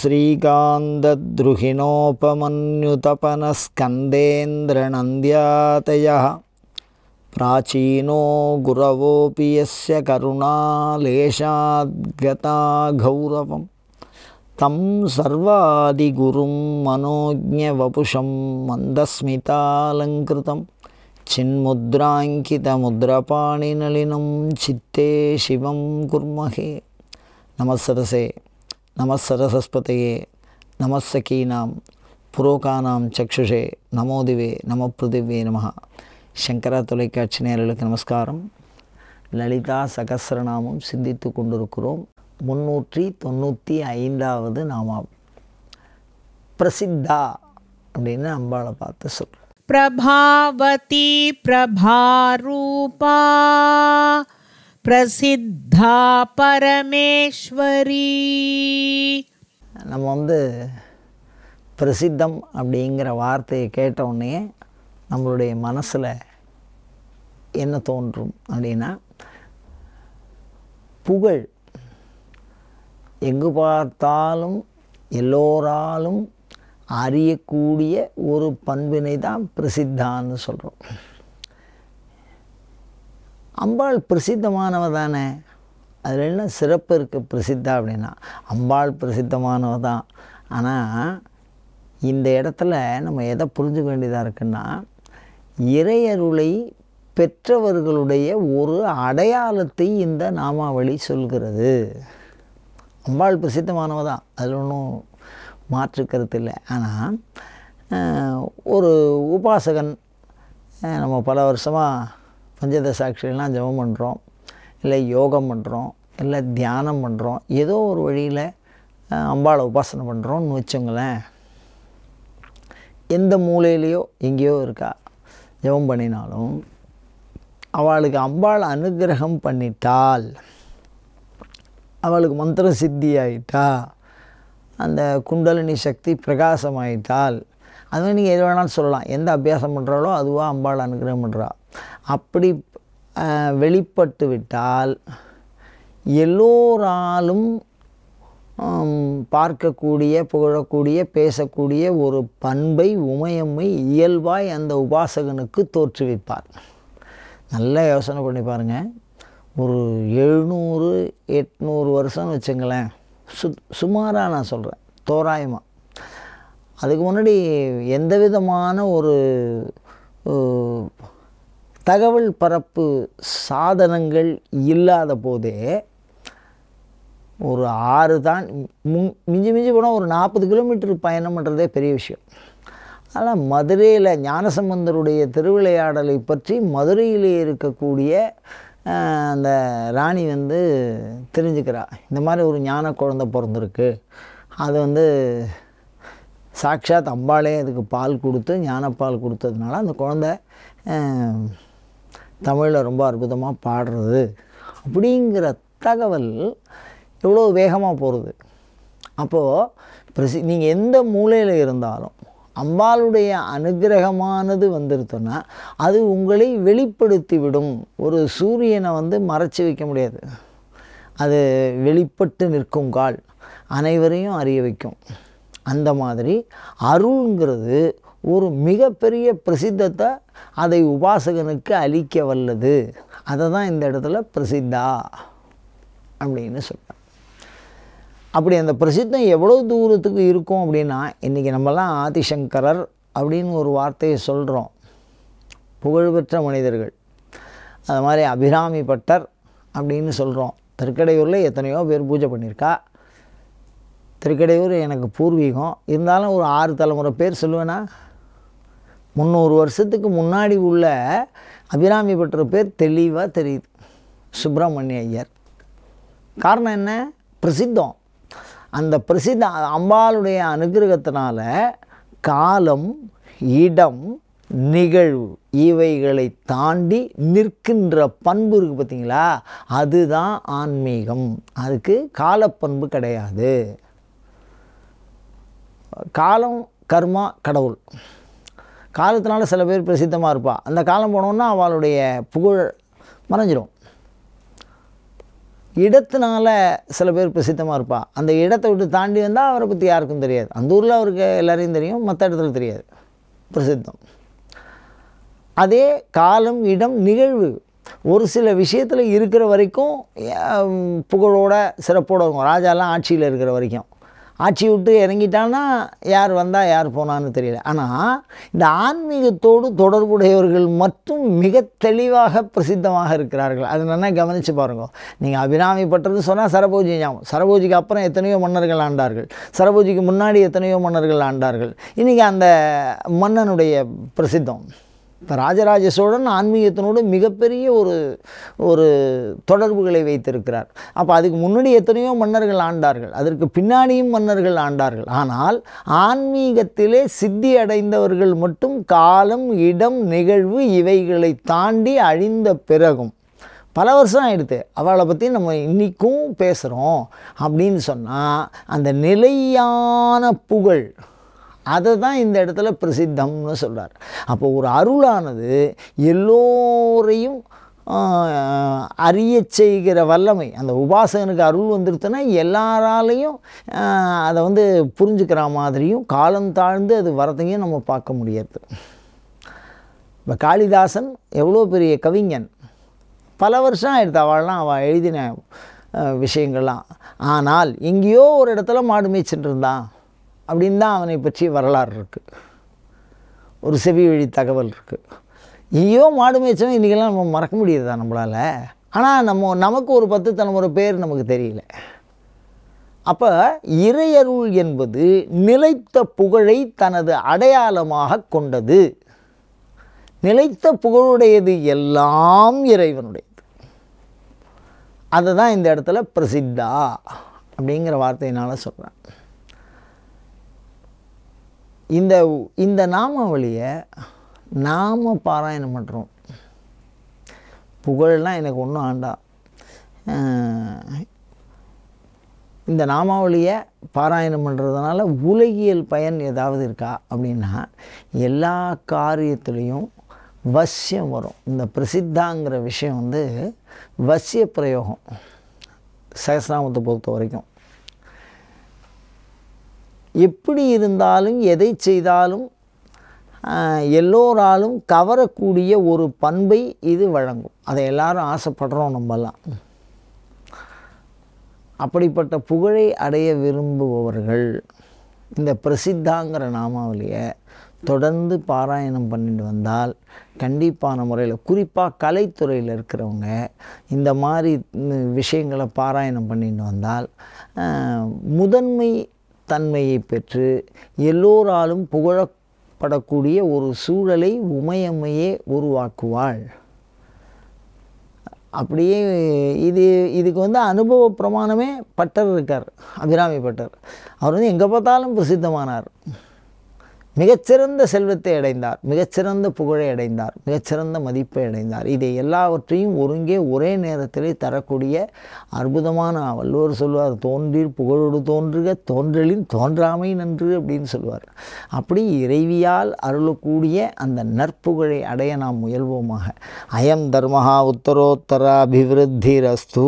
श्रीकान्तद्रुहिणोपमन्युतपनस्कन्देन्द्रनन्द्यातयः प्राचीनो गुरवोऽपि यस्य करुणालेशाद्गता गौरवं तं सर्वादिगुरुं मनोज्ञवपुषं मन्दस्मितालङ्कृतं चिन्मुद्राङ्कितमुद्रपाणिनलिनं चित्ते शिवं कुर्महे नमस्सदसे நமசரசஸ்பதையே நமசகீனாம் புரோகானாம் சக்ஷுஷே நமோதிவே நம பிருதிவே நம சங்கரா தொலைக்காட்சி நேரலுக்கு நமஸ்காரம் லலிதா சகசரநாமம் சிந்தித்து கொண்டிருக்கிறோம் முன்னூற்றி தொண்ணூற்றி ஐந்தாவது நாமம் பிரசித்தா அப்படின்னு அம்பாளை பார்த்து சொல்கிறோம் பிரபாவதி பிரபாரூபா பிரசித்தா பரமேஸ்வரி நம்ம வந்து பிரசித்தம் அப்படிங்கிற வார்த்தையை கேட்டவுடனே நம்மளுடைய மனசில் என்ன தோன்றும் அப்படின்னா புகழ் எங்கு பார்த்தாலும் எல்லோராலும் அறியக்கூடிய ஒரு பண்பினை தான் பிரசித்தான்னு சொல்கிறோம் அம்பாள் பிரசித்தமானவ தானே அதில் என்ன சிறப்பு இருக்குது பிரசித்தா அப்படின்னா அம்பாள் பிரசித்தமானவ தான் ஆனால் இந்த இடத்துல நம்ம எதை புரிஞ்சுக்க வேண்டியதாக இருக்குன்னா இறையருளை பெற்றவர்களுடைய ஒரு அடையாளத்தை இந்த நாமாவளி சொல்கிறது அம்பாள் பிரசித்தமானவ தான் அதில் ஒன்றும் மாற்றுக்கிறது இல்லை ஆனால் ஒரு உபாசகன் நம்ம பல வருஷமாக பஞ்சத சாட்சிகள்லாம் ஜபம் பண்ணுறோம் இல்லை யோகம் பண்ணுறோம் இல்லை தியானம் பண்ணுறோம் ஏதோ ஒரு வழியில் அம்பாளை உபாசனை பண்ணுறோம்னு வச்சுங்களேன் எந்த மூலையிலையோ எங்கேயோ இருக்கா ஜபம் பண்ணினாலும் அவளுக்கு அம்பாள் அனுகிரகம் பண்ணிட்டால் அவளுக்கு மந்திர சித்தி ஆகிட்டா அந்த குண்டலினி சக்தி பிரகாசமாயிட்டால் அது மாதிரி நீங்கள் எது வேணாலும் சொல்லலாம் எந்த அபியாசம் பண்ணுறாளோ அதுவாக அம்பாள் அனுகிரகம் பண்ணுறா அப்படி வெளிப்பட்டு விட்டால் எல்லோராலும் பார்க்கக்கூடிய புகழக்கூடிய பேசக்கூடிய ஒரு பண்பை உமையம்மை இயல்பாய் அந்த உபாசகனுக்கு தோற்றுவிப்பார் நல்ல யோசனை பண்ணி பாருங்கள் ஒரு எழுநூறு எட்நூறு வருஷம்னு வச்சுங்களேன் சு சுமாராக நான் சொல்கிறேன் தோராயமாக அதுக்கு முன்னாடி எந்த விதமான ஒரு தகவல் பரப்பு சாதனங்கள் இல்லாத போதே ஒரு ஆறு தான் முங் மிஞ்சி மிஞ்சி போனால் ஒரு நாற்பது கிலோமீட்டர் பயணம் பண்ணுறதே பெரிய விஷயம் ஆனால் மதுரையில் ஞானசம்பந்தருடைய திருவிளையாடலை பற்றி மதுரையிலே இருக்கக்கூடிய அந்த ராணி வந்து தெரிஞ்சுக்கிறா இந்த மாதிரி ஒரு ஞான குழந்தை பிறந்திருக்கு அது வந்து சாக்ஷாத் அம்பாலே அதுக்கு பால் கொடுத்து ஞானப்பால் கொடுத்ததுனால அந்த குழந்தை தமிழில் ரொம்ப அற்புதமாக பாடுறது அப்படிங்கிற தகவல் எவ்வளோ வேகமாக போகிறது அப்போது பிரசி நீங்கள் எந்த மூலையில் இருந்தாலும் அம்பாளுடைய அனுகிரகமானது வந்துருத்தோன்னா அது உங்களை வெளிப்படுத்தி விடும் ஒரு சூரியனை வந்து மறைச்சி வைக்க முடியாது அது வெளிப்பட்டு நிற்கும் கால் அனைவரையும் அறிய வைக்கும் அந்த மாதிரி அருள்ங்கிறது ஒரு மிகப்பெரிய பிரசித்தத்தை அதை உபாசகனுக்கு அளிக்க வல்லது அதை தான் இந்த இடத்துல பிரசித்தா அப்படின்னு சொல்கிறேன் அப்படி அந்த பிரசித்தம் எவ்வளோ தூரத்துக்கு இருக்கும் அப்படின்னா இன்றைக்கி நம்மலாம் ஆதிசங்கரர் அப்படின்னு ஒரு வார்த்தையை சொல்கிறோம் புகழ்பெற்ற மனிதர்கள் அது மாதிரி அபிராமி பட்டர் அப்படின்னு சொல்கிறோம் திருக்கடையூரில் எத்தனையோ பேர் பூஜை பண்ணியிருக்கா திருக்கடையூர் எனக்கு பூர்வீகம் இருந்தாலும் ஒரு ஆறு தலைமுறை பேர் சொல்லுவேன்னா முந்நூறு வருஷத்துக்கு முன்னாடி உள்ள அபிராமி பெற்ற பேர் தெளிவாக தெரியுது சுப்பிரமணிய ஐயர் காரணம் என்ன பிரசித்தம் அந்த பிரசித்த அம்பாளுடைய அனுகிரகத்தினால காலம் இடம் நிகழ்வு இவைகளை தாண்டி நிற்கின்ற பண்பு இருக்குது பார்த்திங்களா அதுதான் ஆன்மீகம் அதுக்கு காலப்பண்பு கிடையாது காலம் கர்மா கடவுள் காலத்தினால சில பேர் பிரசித்தமாக இருப்பாள் அந்த காலம் போனோன்னா அவளுடைய புகழ் மறைஞ்சிரும் இடத்தினால சில பேர் பிரசித்தமாக இருப்பாள் அந்த இடத்தை விட்டு தாண்டி வந்தால் அவரை பற்றி யாருக்கும் தெரியாது அந்த ஊரில் அவருக்கு எல்லோரையும் தெரியும் மற்ற இடத்துல தெரியாது பிரசித்தம் அதே காலம் இடம் நிகழ்வு ஒரு சில விஷயத்தில் இருக்கிற வரைக்கும் புகழோட சிறப்போடு இருக்கும் ராஜாலாம் ஆட்சியில் இருக்கிற வரைக்கும் ஆட்சி விட்டு இறங்கிட்டான்னா யார் வந்தால் யார் போனான்னு தெரியல ஆனால் இந்த ஆன்மீகத்தோடு தொடர்புடையவர்கள் மட்டும் மிக தெளிவாக பிரசித்தமாக இருக்கிறார்கள் அது நல்லா கவனித்து பாருங்கள் நீங்கள் அபிராமி பட்டது சொன்னால் சரபோஜி ஞாபகம் சரபோஜிக்கு அப்புறம் எத்தனையோ மன்னர்கள் ஆண்டார்கள் சரபோஜிக்கு முன்னாடி எத்தனையோ மன்னர்கள் ஆண்டார்கள் இன்றைக்கி அந்த மன்னனுடைய பிரசித்தம் இப்போ ராஜராஜ சோழன் ஆன்மீகத்தினோடு மிகப்பெரிய ஒரு ஒரு தொடர்புகளை வைத்திருக்கிறார் அப்போ அதுக்கு முன்னாடி எத்தனையோ மன்னர்கள் ஆண்டார்கள் அதற்கு பின்னாடியும் மன்னர்கள் ஆண்டார்கள் ஆனால் ஆன்மீகத்திலே சித்தி அடைந்தவர்கள் மட்டும் காலம் இடம் நிகழ்வு இவைகளை தாண்டி அழிந்த பிறகும் பல வருஷம் ஆகிடுது அவளை பற்றி நம்ம இன்றைக்கும் பேசுகிறோம் அப்படின்னு சொன்னால் அந்த நிலையான புகழ் அதை தான் இந்த இடத்துல பிரசித்தம்னு சொல்கிறார் அப்போ ஒரு அருளானது எல்லோரையும் அறிய செய்கிற வல்லமை அந்த உபாசகனுக்கு அருள் வந்துருத்துன்னா எல்லாராலையும் அதை வந்து புரிஞ்சுக்கிற மாதிரியும் காலம் தாழ்ந்து அது வரதையும் நம்ம பார்க்க முடியாது இப்போ காளிதாசன் எவ்வளோ பெரிய கவிஞன் பல வருஷம் ஆகிடுது அவள்லாம் அவள் எழுதின விஷயங்கள்லாம் ஆனால் எங்கேயோ ஒரு இடத்துல மாடு மேய்ச்சிட்டு இருந்தான் அப்படின்னு தான் அவனை பற்றி வரலாறு இருக்குது ஒரு செவி வழி தகவல் இருக்குது ஐயோ மாடு மேய்ச்சவன் இன்றைக்கெல்லாம் நம்ம மறக்க முடியுதா நம்மளால் ஆனால் நம்ம நமக்கு ஒரு பத்து தலைமுறை பேர் நமக்கு தெரியல அப்போ இறையருள் என்பது நிலைத்த புகழை தனது அடையாளமாக கொண்டது நிலைத்த புகழுடையது எல்லாம் இறைவனுடையது அதை தான் இந்த இடத்துல பிரசித்தா அப்படிங்கிற வார்த்தையினால் சொல்கிறேன் இந்த இந்த நாமாவளியை நாம் பாராயணம் பண்ணுறோம் புகழெல்லாம் எனக்கு ஒன்றும் ஆண்டா இந்த நாமாவளியை பாராயணம் பண்ணுறதுனால உலகியல் பயன் ஏதாவது இருக்கா அப்படின்னா எல்லா காரியத்துலேயும் வசியம் வரும் இந்த பிரசித்தாங்கிற விஷயம் வந்து வசிய பிரயோகம் சகசிராமத்தை பொறுத்த வரைக்கும் எப்படி இருந்தாலும் எதை செய்தாலும் எல்லோராலும் கவரக்கூடிய ஒரு பண்பை இது வழங்கும் அதை எல்லாரும் ஆசைப்படுறோம் நம்மலாம் அப்படிப்பட்ட புகழை அடைய விரும்புபவர்கள் இந்த பிரசித்தாங்கிற நாமாவளியை தொடர்ந்து பாராயணம் பண்ணிட்டு வந்தால் கண்டிப்பான முறையில் குறிப்பாக கலைத்துறையில் இருக்கிறவங்க இந்த மாதிரி விஷயங்களை பாராயணம் பண்ணிட்டு வந்தால் முதன்மை தன்மையை பெற்று எல்லோராலும் புகழப்படக்கூடிய ஒரு சூழலை உமையம்மையே உருவாக்குவாள் அப்படியே இது இதுக்கு வந்து அனுபவ பிரமாணமே பட்டர் இருக்கார் அபிராமி பட்டர் அவர் வந்து எங்கே பார்த்தாலும் பிரசித்தமானார் மிகச்சிறந்த செல்வத்தை அடைந்தார் மிகச்சிறந்த புகழை அடைந்தார் மிகச்சிறந்த மதிப்பை அடைந்தார் இதை எல்லாவற்றையும் ஒருங்கே ஒரே நேரத்திலே தரக்கூடிய அற்புதமான வள்ளுவர் சொல்வார் தோன்றி புகழோடு தோன்றுக தோன்றலின் தோன்றாமை நன்று அப்படின்னு சொல்வார் அப்படி இறைவியால் அருளக்கூடிய அந்த நற்புகழை அடைய நாம் முயல்வோமாக அயம் தர்மஹா உத்தரோத்தர ரஸ்தூ